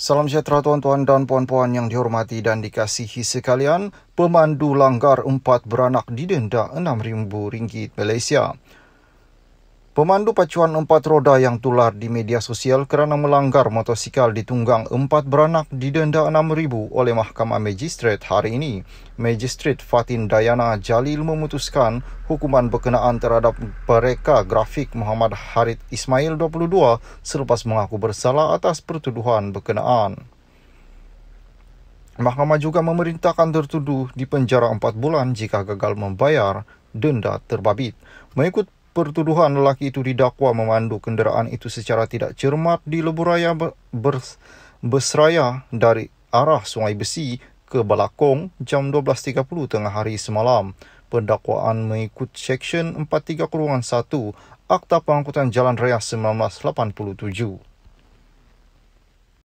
Salam sejahtera tuan-tuan dan puan-puan yang dihormati dan dikasihi sekalian. Pemandu langgar empat beranak didenda RM6,000 Malaysia. Pemandu pacuan empat roda yang tular di media sosial kerana melanggar motosikal ditunggang empat beranak didenda enam ribu oleh Mahkamah Magistrate hari ini. Magistrate Fatin Dayana Jalil memutuskan hukuman berkenaan terhadap mereka grafik Muhammad Harith Ismail 22 selepas mengaku bersalah atas pertuduhan berkenaan. Mahkamah juga memerintahkan tertuduh dipenjara empat bulan jika gagal membayar denda terbabit. Mengikut pertuduhan lelaki itu didakwa memandu kenderaan itu secara tidak cermat di lebuh raya berseraya dari arah Sungai Besi ke Balakong jam 12.30 tengah hari semalam. Pendakwaan mengikut Seksyen 431 Akta Pengangkutan Jalan Raya 1987.